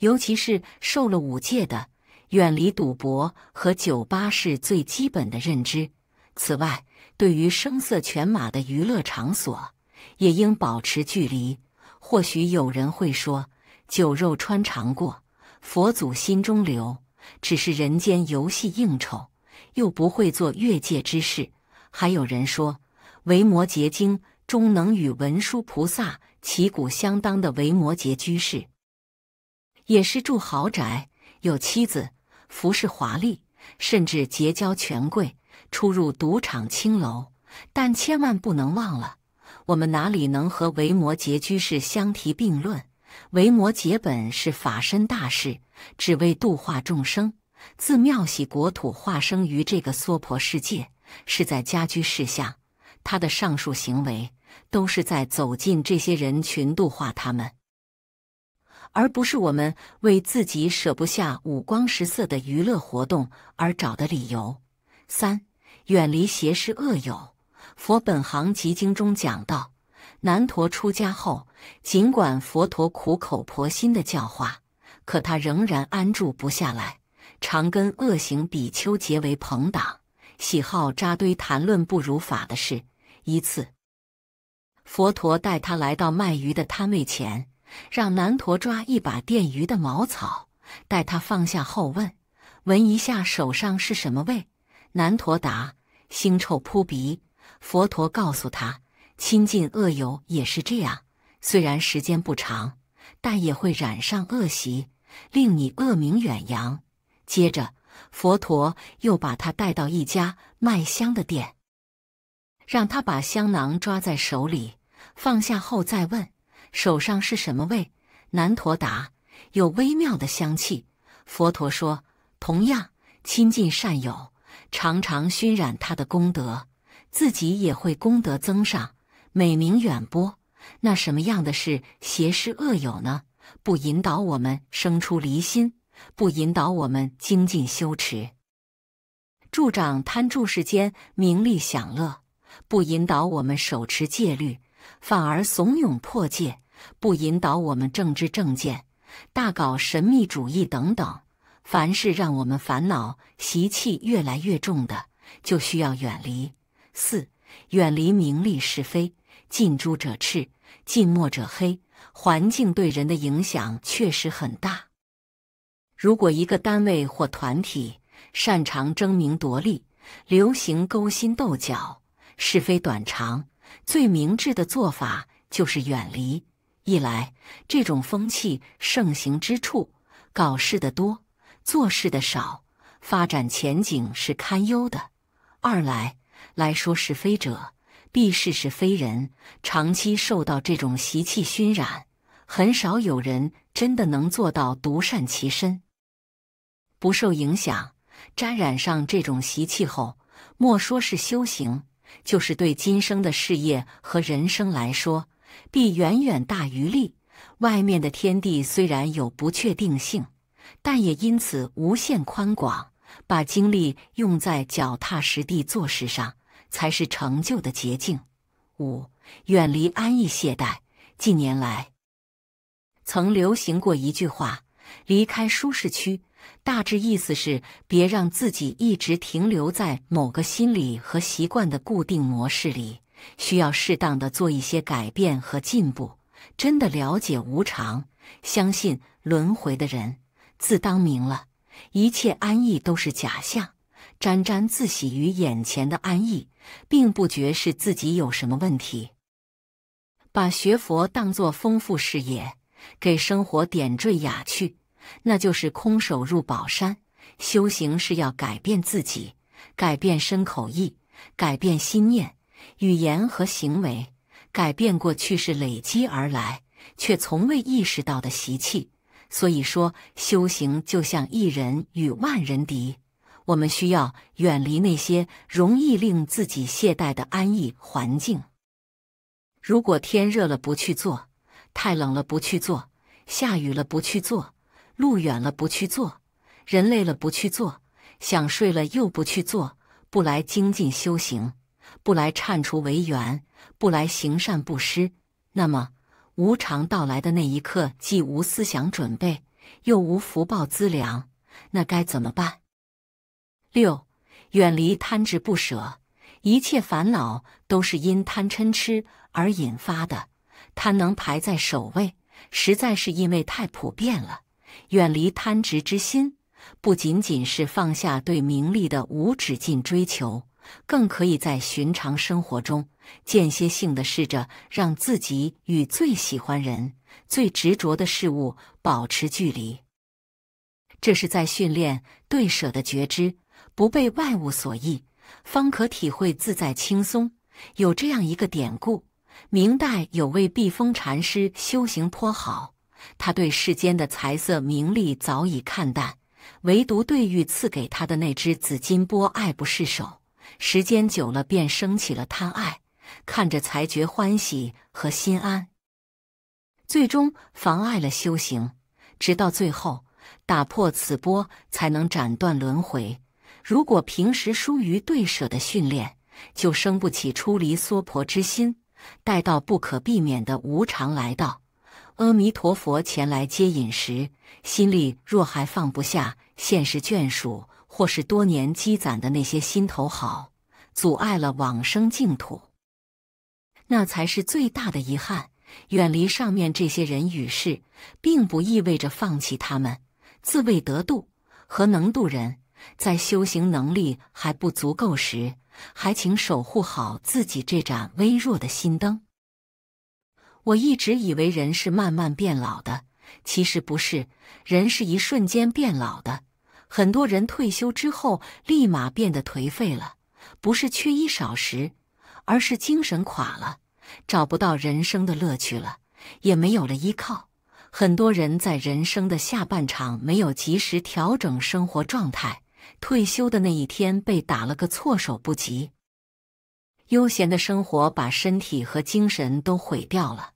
尤其是受了五戒的。远离赌博和酒吧是最基本的认知。此外，对于声色犬马的娱乐场所，也应保持距离。或许有人会说：“酒肉穿肠过，佛祖心中留。”只是人间游戏应酬，又不会做越界之事。还有人说：“维摩诘经中能与文殊菩萨旗鼓相当的维摩诘居士，也是住豪宅、有妻子。”服饰华丽，甚至结交权贵，出入赌场、青楼，但千万不能忘了，我们哪里能和维摩诘居士相提并论？维摩诘本是法身大士，只为度化众生，自妙喜国土化生于这个娑婆世界，是在家居士下，他的上述行为都是在走进这些人群，度化他们。而不是我们为自己舍不下五光十色的娱乐活动而找的理由。三，远离邪师恶友。《佛本行集经》中讲到，南陀出家后，尽管佛陀苦口婆心的教化，可他仍然安住不下来，常跟恶行比丘结为朋党，喜好扎堆谈论不如法的事。一次，佛陀带他来到卖鱼的摊位前。让南陀抓一把电鱼的茅草，待他放下后问：“闻一下手上是什么味？”南陀答：“腥臭扑鼻。”佛陀告诉他：“亲近恶友也是这样，虽然时间不长，但也会染上恶习，令你恶名远扬。”接着，佛陀又把他带到一家卖香的店，让他把香囊抓在手里，放下后再问。手上是什么味？南陀答有微妙的香气。佛陀说：同样亲近善友，常常熏染他的功德，自己也会功德增上，美名远播。那什么样的是邪师恶友呢？不引导我们生出离心，不引导我们精进修持，助长贪著世间名利享乐，不引导我们手持戒律，反而怂恿破戒。不引导我们正知正见，大搞神秘主义等等，凡是让我们烦恼习气越来越重的，就需要远离。四，远离名利是非，近朱者赤，近墨者黑，环境对人的影响确实很大。如果一个单位或团体擅长争名夺利，流行勾心斗角、是非短长，最明智的做法就是远离。一来，这种风气盛行之处，搞事的多，做事的少，发展前景是堪忧的；二来，来说是非者，必是是非人，长期受到这种习气熏染，很少有人真的能做到独善其身，不受影响。沾染上这种习气后，莫说是修行，就是对今生的事业和人生来说。必远远大于利。外面的天地虽然有不确定性，但也因此无限宽广。把精力用在脚踏实地做事上，才是成就的捷径。五、远离安逸懈怠。近年来，曾流行过一句话：“离开舒适区”，大致意思是别让自己一直停留在某个心理和习惯的固定模式里。需要适当的做一些改变和进步。真的了解无常，相信轮回的人，自当明了一切安逸都是假象。沾沾自喜于眼前的安逸，并不觉是自己有什么问题。把学佛当做丰富视野，给生活点缀雅趣，那就是空手入宝山。修行是要改变自己，改变身口意，改变心念。语言和行为改变过去是累积而来，却从未意识到的习气。所以说，修行就像一人与万人敌，我们需要远离那些容易令自己懈怠的安逸环境。如果天热了不去做，太冷了不去做，下雨了不去做，路远了不去做，人累了不去做，想睡了又不去做，不来精进修行。不来忏除为缘，不来行善布施，那么无常到来的那一刻，既无思想准备，又无福报资粮，那该怎么办？六，远离贪执不舍，一切烦恼都是因贪嗔痴而引发的。贪能排在首位，实在是因为太普遍了。远离贪执之心，不仅仅是放下对名利的无止境追求。更可以在寻常生活中间歇性的试着让自己与最喜欢人、最执着的事物保持距离，这是在训练对舍的觉知，不被外物所役，方可体会自在轻松。有这样一个典故：明代有位避风禅师修行颇好，他对世间的财色名利早已看淡，唯独对玉赐给他的那只紫金钵爱不释手。时间久了，便生起了贪爱，看着才觉欢喜和心安，最终妨碍了修行。直到最后打破此波，才能斩断轮回。如果平时疏于对舍的训练，就生不起出离娑婆之心。待到不可避免的无常来到，阿弥陀佛前来接引时，心里若还放不下现实眷属。或是多年积攒的那些心头好，阻碍了往生净土，那才是最大的遗憾。远离上面这些人与事，并不意味着放弃他们。自谓得度和能度人，在修行能力还不足够时，还请守护好自己这盏微弱的心灯。我一直以为人是慢慢变老的，其实不是，人是一瞬间变老的。很多人退休之后立马变得颓废了，不是缺衣少食，而是精神垮了，找不到人生的乐趣了，也没有了依靠。很多人在人生的下半场没有及时调整生活状态，退休的那一天被打了个措手不及。悠闲的生活把身体和精神都毁掉了。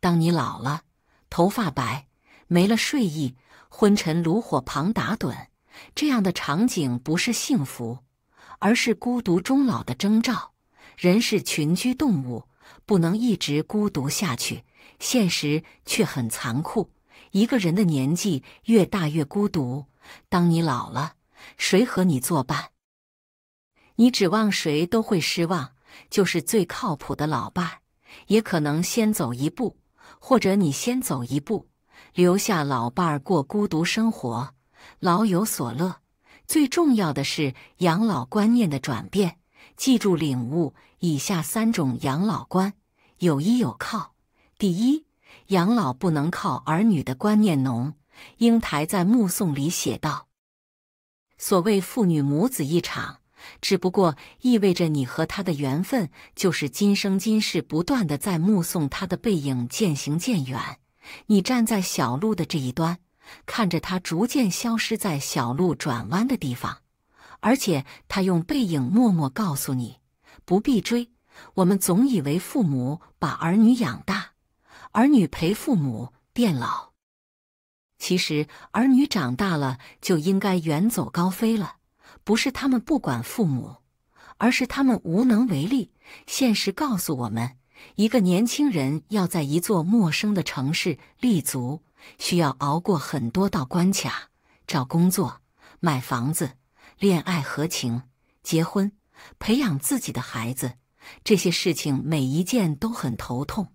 当你老了，头发白，没了睡意，昏沉炉火旁打盹。这样的场景不是幸福，而是孤独终老的征兆。人是群居动物，不能一直孤独下去。现实却很残酷，一个人的年纪越大，越孤独。当你老了，谁和你作伴？你指望谁都会失望，就是最靠谱的老伴，也可能先走一步，或者你先走一步，留下老伴儿过孤独生活。老有所乐，最重要的是养老观念的转变。记住领悟以下三种养老观：有依有靠。第一，养老不能靠儿女的观念浓。英台在目送里写道：“所谓父女母子一场，只不过意味着你和他的缘分就是今生今世不断的在目送他的背影渐行渐远。你站在小路的这一端。”看着他逐渐消失在小路转弯的地方，而且他用背影默默告诉你：不必追。我们总以为父母把儿女养大，儿女陪父母变老。其实儿女长大了就应该远走高飞了。不是他们不管父母，而是他们无能为力。现实告诉我们，一个年轻人要在一座陌生的城市立足。需要熬过很多道关卡，找工作、买房子、恋爱合情、结婚、培养自己的孩子，这些事情每一件都很头痛，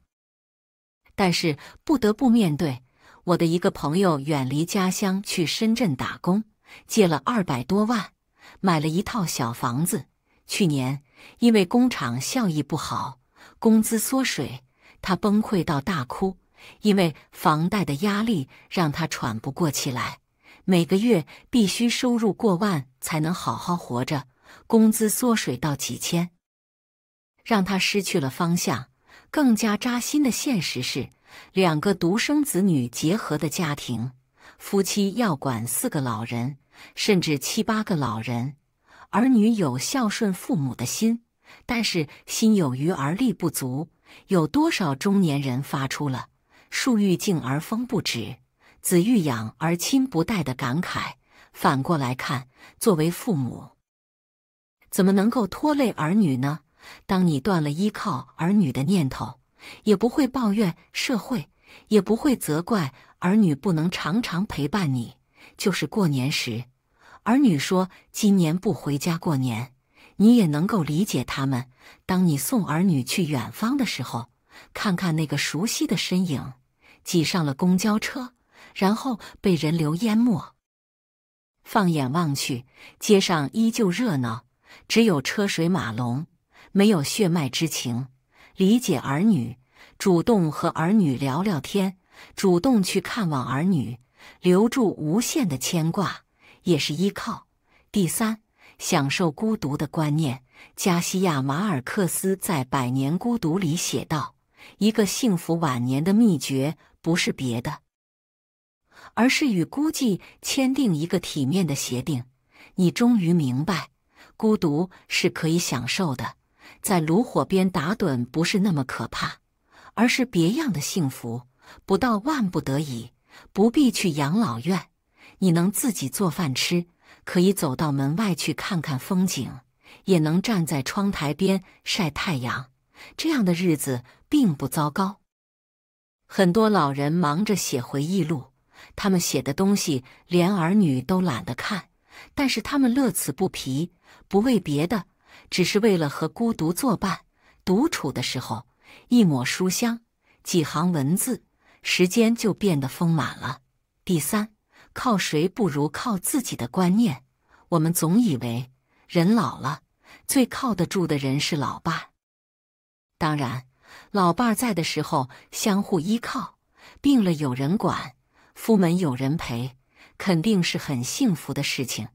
但是不得不面对。我的一个朋友远离家乡去深圳打工，借了二百多万，买了一套小房子。去年因为工厂效益不好，工资缩水，他崩溃到大哭。因为房贷的压力让他喘不过气来，每个月必须收入过万才能好好活着。工资缩水到几千，让他失去了方向。更加扎心的现实是，两个独生子女结合的家庭，夫妻要管四个老人，甚至七八个老人。儿女有孝顺父母的心，但是心有余而力不足。有多少中年人发出了？树欲静而风不止，子欲养而亲不待的感慨，反过来看，作为父母，怎么能够拖累儿女呢？当你断了依靠儿女的念头，也不会抱怨社会，也不会责怪儿女不能常常陪伴你。就是过年时，儿女说今年不回家过年，你也能够理解他们。当你送儿女去远方的时候。看看那个熟悉的身影，挤上了公交车，然后被人流淹没。放眼望去，街上依旧热闹，只有车水马龙，没有血脉之情。理解儿女，主动和儿女聊聊天，主动去看望儿女，留住无限的牵挂，也是依靠。第三，享受孤独的观念。加西亚·马尔克斯在《百年孤独》里写道。一个幸福晚年的秘诀，不是别的，而是与孤寂签订一个体面的协定。你终于明白，孤独是可以享受的，在炉火边打盹不是那么可怕，而是别样的幸福。不到万不得已，不必去养老院。你能自己做饭吃，可以走到门外去看看风景，也能站在窗台边晒太阳。这样的日子并不糟糕。很多老人忙着写回忆录，他们写的东西连儿女都懒得看，但是他们乐此不疲，不为别的，只是为了和孤独作伴。独处的时候，一抹书香，几行文字，时间就变得丰满了。第三，靠谁不如靠自己的观念。我们总以为人老了，最靠得住的人是老伴。当然，老伴儿在的时候相互依靠，病了有人管，出门有人陪，肯定是很幸福的事情。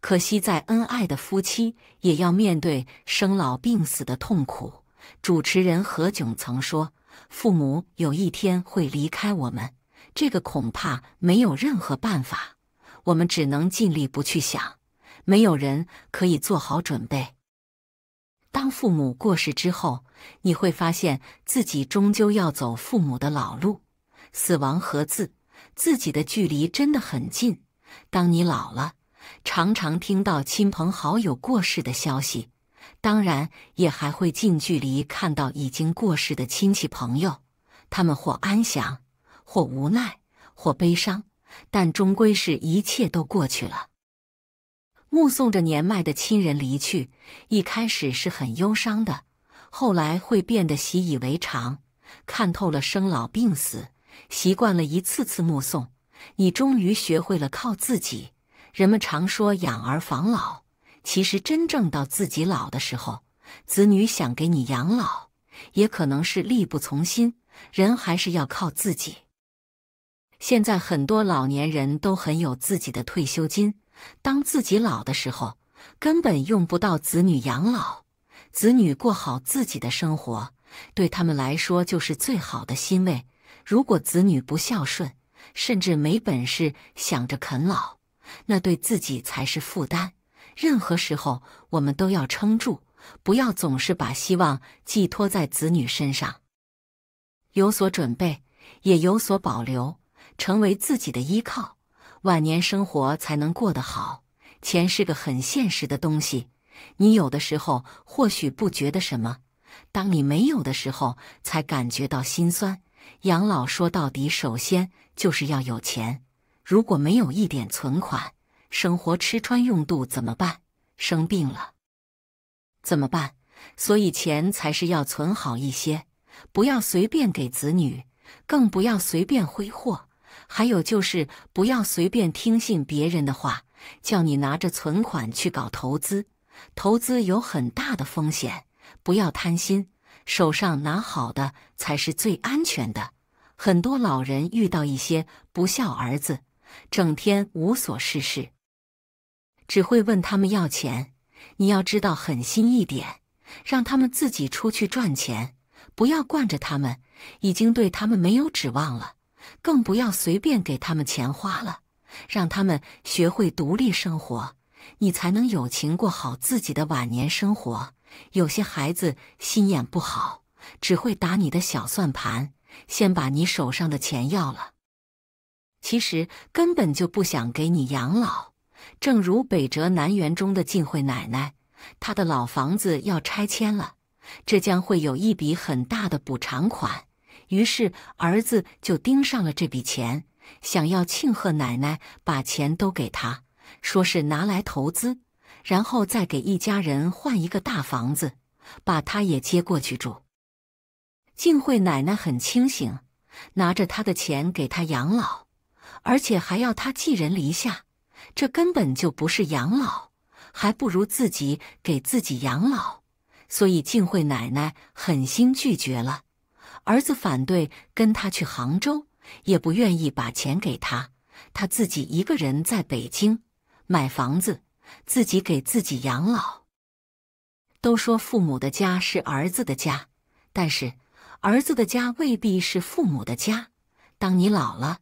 可惜，再恩爱的夫妻也要面对生老病死的痛苦。主持人何炅曾说：“父母有一天会离开我们，这个恐怕没有任何办法，我们只能尽力不去想，没有人可以做好准备。”当父母过世之后。你会发现自己终究要走父母的老路，死亡和自自己的距离真的很近。当你老了，常常听到亲朋好友过世的消息，当然也还会近距离看到已经过世的亲戚朋友。他们或安详，或无奈，或悲伤，但终归是一切都过去了。目送着年迈的亲人离去，一开始是很忧伤的。后来会变得习以为常，看透了生老病死，习惯了一次次目送，你终于学会了靠自己。人们常说养儿防老，其实真正到自己老的时候，子女想给你养老，也可能是力不从心。人还是要靠自己。现在很多老年人都很有自己的退休金，当自己老的时候，根本用不到子女养老。子女过好自己的生活，对他们来说就是最好的欣慰。如果子女不孝顺，甚至没本事想着啃老，那对自己才是负担。任何时候，我们都要撑住，不要总是把希望寄托在子女身上。有所准备，也有所保留，成为自己的依靠，晚年生活才能过得好。钱是个很现实的东西。你有的时候或许不觉得什么，当你没有的时候才感觉到心酸。养老说到底，首先就是要有钱，如果没有一点存款，生活吃穿用度怎么办？生病了怎么办？所以钱才是要存好一些，不要随便给子女，更不要随便挥霍。还有就是不要随便听信别人的话，叫你拿着存款去搞投资。投资有很大的风险，不要贪心，手上拿好的才是最安全的。很多老人遇到一些不孝儿子，整天无所事事，只会问他们要钱。你要知道狠心一点，让他们自己出去赚钱，不要惯着他们，已经对他们没有指望了，更不要随便给他们钱花了，让他们学会独立生活。你才能友情过好自己的晚年生活。有些孩子心眼不好，只会打你的小算盘，先把你手上的钱要了。其实根本就不想给你养老。正如《北辙南辕》中的晋惠奶奶，她的老房子要拆迁了，这将会有一笔很大的补偿款。于是儿子就盯上了这笔钱，想要庆贺奶奶把钱都给他。说是拿来投资，然后再给一家人换一个大房子，把他也接过去住。静慧奶奶很清醒，拿着他的钱给他养老，而且还要他寄人篱下，这根本就不是养老，还不如自己给自己养老。所以静慧奶奶狠心拒绝了。儿子反对跟他去杭州，也不愿意把钱给他，他自己一个人在北京。买房子，自己给自己养老。都说父母的家是儿子的家，但是儿子的家未必是父母的家。当你老了，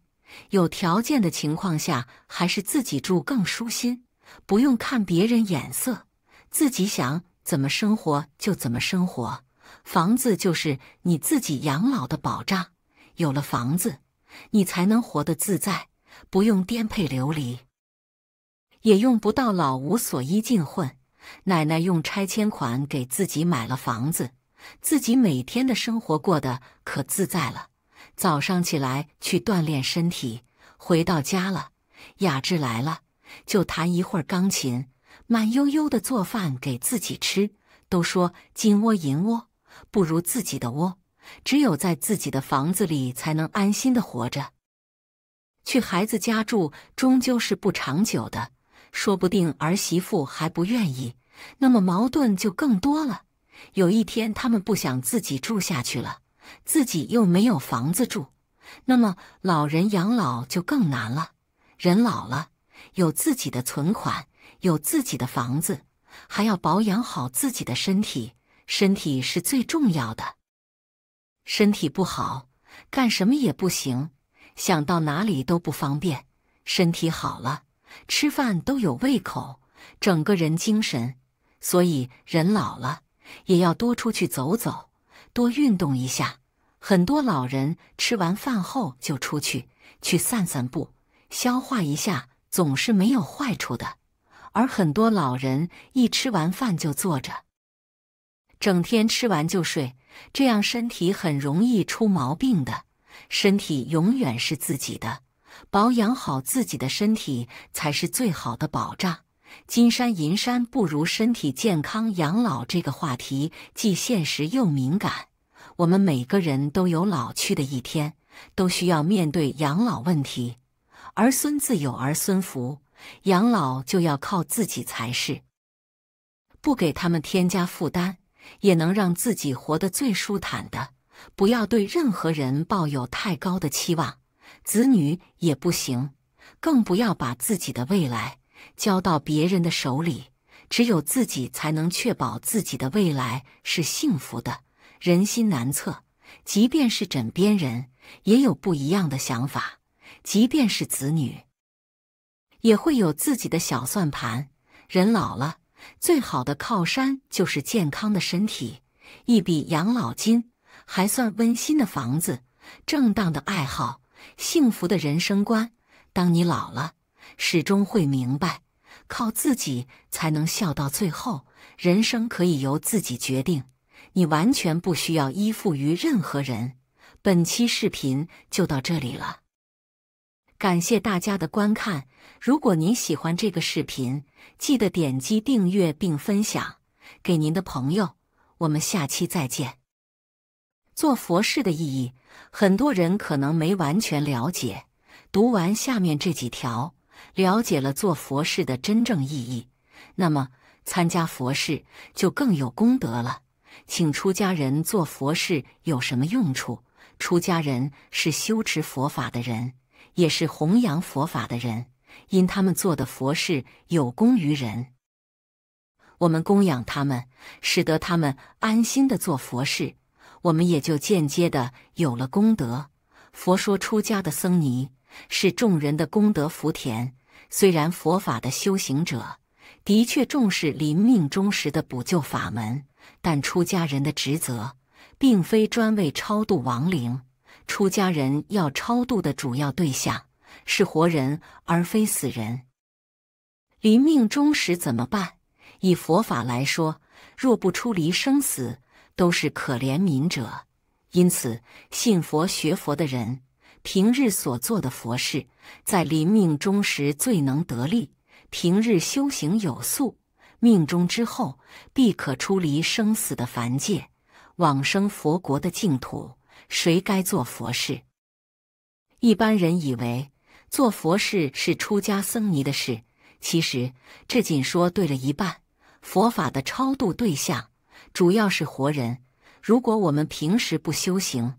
有条件的情况下，还是自己住更舒心，不用看别人眼色，自己想怎么生活就怎么生活。房子就是你自己养老的保障，有了房子，你才能活得自在，不用颠沛流离。也用不到老无所依进混，奶奶用拆迁款给自己买了房子，自己每天的生活过得可自在了。早上起来去锻炼身体，回到家了，雅致来了就弹一会儿钢琴，慢悠悠的做饭给自己吃。都说金窝银窝不如自己的窝，只有在自己的房子里才能安心的活着。去孩子家住终究是不长久的。说不定儿媳妇还不愿意，那么矛盾就更多了。有一天他们不想自己住下去了，自己又没有房子住，那么老人养老就更难了。人老了，有自己的存款，有自己的房子，还要保养好自己的身体，身体是最重要的。身体不好，干什么也不行，想到哪里都不方便。身体好了。吃饭都有胃口，整个人精神，所以人老了也要多出去走走，多运动一下。很多老人吃完饭后就出去去散散步，消化一下，总是没有坏处的。而很多老人一吃完饭就坐着，整天吃完就睡，这样身体很容易出毛病的。身体永远是自己的。保养好自己的身体才是最好的保障。金山银山不如身体健康。养老这个话题既现实又敏感。我们每个人都有老去的一天，都需要面对养老问题。儿孙自有儿孙福，养老就要靠自己才是。不给他们添加负担，也能让自己活得最舒坦的。不要对任何人抱有太高的期望。子女也不行，更不要把自己的未来交到别人的手里。只有自己才能确保自己的未来是幸福的。人心难测，即便是枕边人，也有不一样的想法；即便是子女，也会有自己的小算盘。人老了，最好的靠山就是健康的身体，一笔养老金，还算温馨的房子，正当的爱好。幸福的人生观，当你老了，始终会明白，靠自己才能笑到最后。人生可以由自己决定，你完全不需要依附于任何人。本期视频就到这里了，感谢大家的观看。如果您喜欢这个视频，记得点击订阅并分享给您的朋友。我们下期再见。做佛事的意义，很多人可能没完全了解。读完下面这几条，了解了做佛事的真正意义，那么参加佛事就更有功德了。请出家人做佛事有什么用处？出家人是修持佛法的人，也是弘扬佛法的人，因他们做的佛事有功于人，我们供养他们，使得他们安心的做佛事。我们也就间接的有了功德。佛说出家的僧尼是众人的功德福田。虽然佛法的修行者的确重视临命终时的补救法门，但出家人的职责并非专为超度亡灵。出家人要超度的主要对象是活人，而非死人。临命终时怎么办？以佛法来说，若不出离生死。都是可怜悯者，因此信佛学佛的人，平日所做的佛事，在临命中时最能得力。平日修行有素，命中之后必可出离生死的凡界，往生佛国的净土。谁该做佛事？一般人以为做佛事是出家僧尼的事，其实这仅说对了一半。佛法的超度对象。主要是活人。如果我们平时不修行，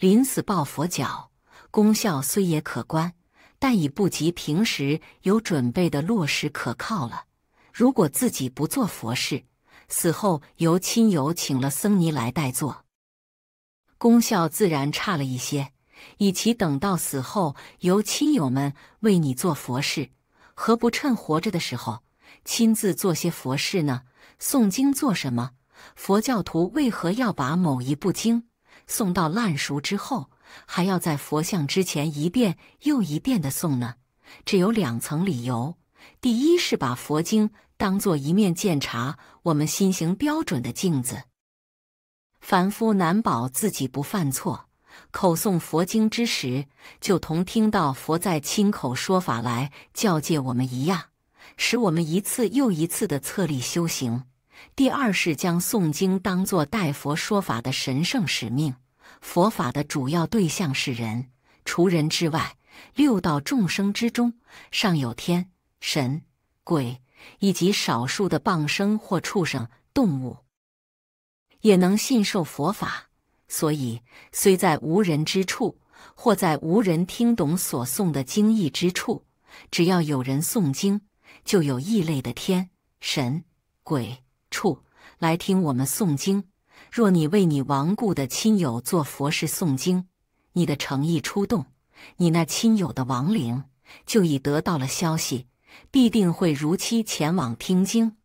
临死抱佛脚，功效虽也可观，但已不及平时有准备的落实可靠了。如果自己不做佛事，死后由亲友请了僧尼来代做，功效自然差了一些。与其等到死后由亲友们为你做佛事，何不趁活着的时候亲自做些佛事呢？诵经做什么？佛教徒为何要把某一部经送到烂熟之后，还要在佛像之前一遍又一遍的诵呢？只有两层理由：第一是把佛经当做一面鉴察我们心行标准的镜子；凡夫难保自己不犯错，口诵佛经之时，就同听到佛在亲口说法来教诫我们一样，使我们一次又一次的策力修行。第二是将诵经当作代佛说法的神圣使命。佛法的主要对象是人，除人之外，六道众生之中尚有天神、鬼以及少数的傍生或畜生动物，也能信受佛法。所以，虽在无人之处，或在无人听懂所诵的经义之处，只要有人诵经，就有异类的天神、鬼。处来听我们诵经。若你为你亡故的亲友做佛事诵经，你的诚意出动，你那亲友的亡灵就已得到了消息，必定会如期前往听经。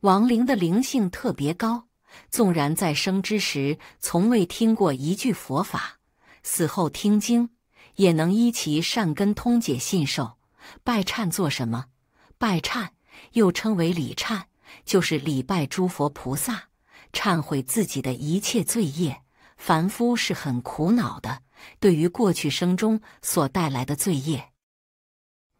亡灵的灵性特别高，纵然在生之时从未听过一句佛法，死后听经也能依其善根通解信受。拜忏做什么？拜忏又称为礼忏。就是礼拜诸佛菩萨，忏悔自己的一切罪业。凡夫是很苦恼的，对于过去生中所带来的罪业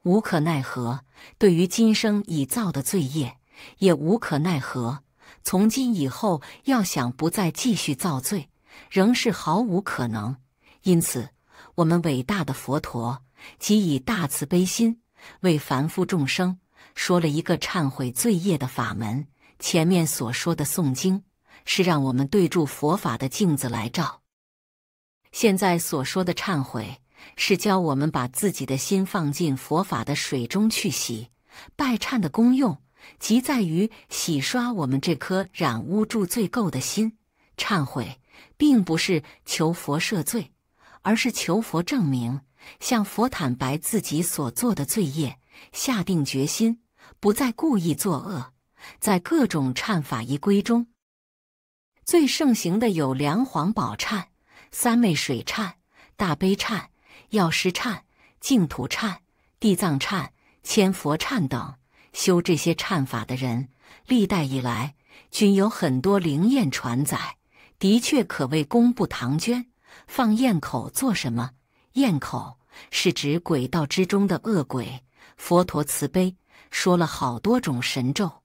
无可奈何；对于今生已造的罪业也无可奈何。从今以后，要想不再继续造罪，仍是毫无可能。因此，我们伟大的佛陀即以大慈悲心为凡夫众生。说了一个忏悔罪业的法门。前面所说的诵经，是让我们对住佛法的镜子来照；现在所说的忏悔，是教我们把自己的心放进佛法的水中去洗。拜忏的功用，即在于洗刷我们这颗染污住罪垢的心。忏悔，并不是求佛赦罪，而是求佛证明，向佛坦白自己所做的罪业。下定决心，不再故意作恶。在各种忏法仪规中，最盛行的有梁皇宝忏、三昧水忏、大悲忏、药师忏、净土忏、地藏忏、千佛忏等。修这些忏法的人，历代以来均有很多灵验传载，的确可谓功不唐捐。放焰口做什么？焰口是指鬼道之中的恶鬼。佛陀慈悲，说了好多种神咒，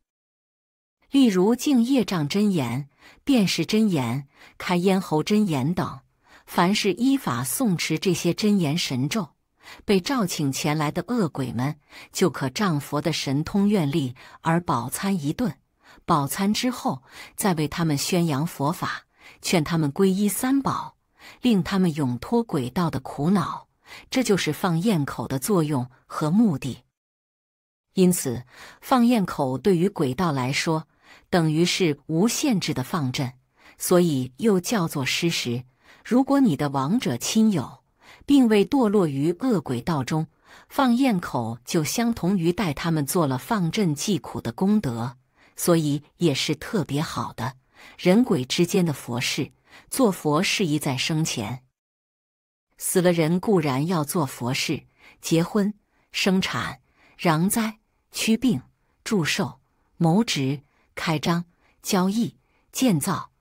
例如净业障真言、辨识真言、开咽喉真言等。凡是依法诵持这些真言神咒，被召请前来的恶鬼们，就可仗佛的神通愿力而饱餐一顿。饱餐之后，再为他们宣扬佛法，劝他们皈依三宝，令他们永脱鬼道的苦恼。这就是放焰口的作用和目的。因此，放焰口对于鬼道来说，等于是无限制的放阵，所以又叫做施食。如果你的亡者亲友并未堕落于恶鬼道中，放焰口就相同于带他们做了放阵济苦的功德，所以也是特别好的。人鬼之间的佛事，做佛事一在生前，死了人固然要做佛事，结婚、生产、攘灾。驱病、祝寿、谋职、开张、交易、建造、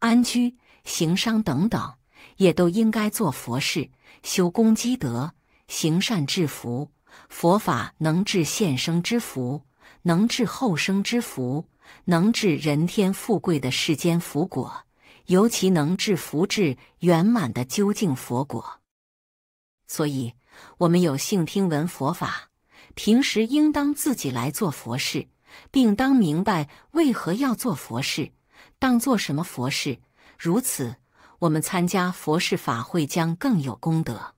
安居、行商等等，也都应该做佛事，修功积德，行善治福。佛法能治现生之福，能治后生之福，能治人天富贵的世间福果，尤其能治福至圆满的究竟佛果。所以，我们有幸听闻佛法。平时应当自己来做佛事，并当明白为何要做佛事，当做什么佛事。如此，我们参加佛事法会将更有功德。